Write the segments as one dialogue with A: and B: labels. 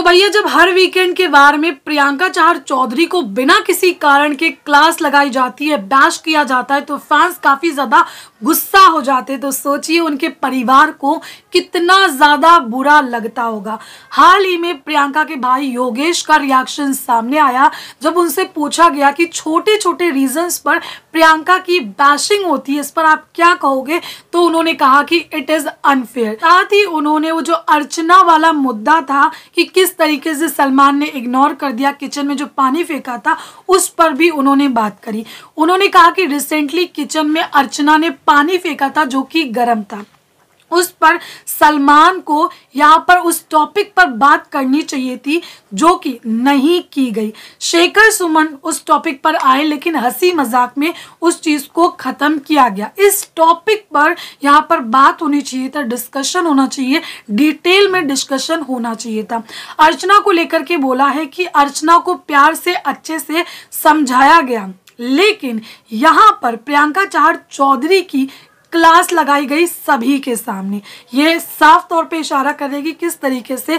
A: तो भैया जब हर वीकेंड के बार में प्रियंका चार चौधरी को बिना किसी कारण के क्लास लगाई जाती है बैश किया जाता है तो फैंस काफ़ी ज़्यादा गुस्सा हो जाते तो सोचिए उनके परिवार को कितना ज़्यादा बुरा लगता होगा हाल ही में प्रियंका के भाई योगेश का रिएक्शन सामने आया जब उनसे पूछा गया कि छोटे छोटे रीजन पर प्रियंका की बैशिंग होती है इस पर आप क्या कहोगे तो उन्होंने कहा कि इट इज़ अनफेयर साथ ही उन्होंने वो जो अर्चना वाला मुद्दा था कि किस जिस तरीके से सलमान ने इग्नोर कर दिया किचन में जो पानी फेंका था उस पर भी उन्होंने बात करी उन्होंने कहा कि रिसेंटली किचन में अर्चना ने पानी फेंका था जो कि गर्म था उस पर सलमान को यहाँ पर उस टॉपिक पर बात करनी चाहिए थी जो कि नहीं की गई शेखर सुमन उस टॉपिक पर आए लेकिन हंसी मजाक में उस चीज़ को ख़त्म किया गया इस टॉपिक पर यहाँ पर बात होनी चाहिए था डिस्कशन होना चाहिए डिटेल में डिस्कशन होना चाहिए था अर्चना को लेकर के बोला है कि अर्चना को प्यार से अच्छे से समझाया गया लेकिन यहाँ पर प्रियंका चार चौधरी की क्लास लगाई गई सभी के सामने ये साफ तौर पे इशारा करेगी किस तरीके से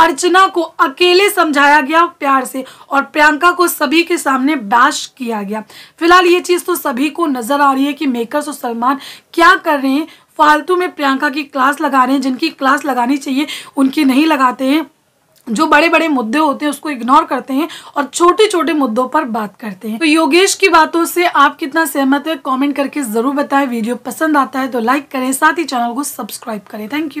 A: अर्चना को अकेले समझाया गया प्यार से और प्रियंका को सभी के सामने बैश किया गया फिलहाल ये चीज़ तो सभी को नज़र आ रही है कि मेकर्स और सलमान क्या कर रहे हैं फालतू में प्रियंका की क्लास लगा रहे हैं जिनकी क्लास लगानी चाहिए उनकी नहीं लगाते हैं जो बड़े बड़े मुद्दे होते हैं उसको इग्नोर करते हैं और छोटे छोटे मुद्दों पर बात करते हैं तो योगेश की बातों से आप कितना सहमत है कॉमेंट करके जरूर बताएं वीडियो पसंद आता है तो लाइक करें साथ ही चैनल को सब्सक्राइब करें थैंक यू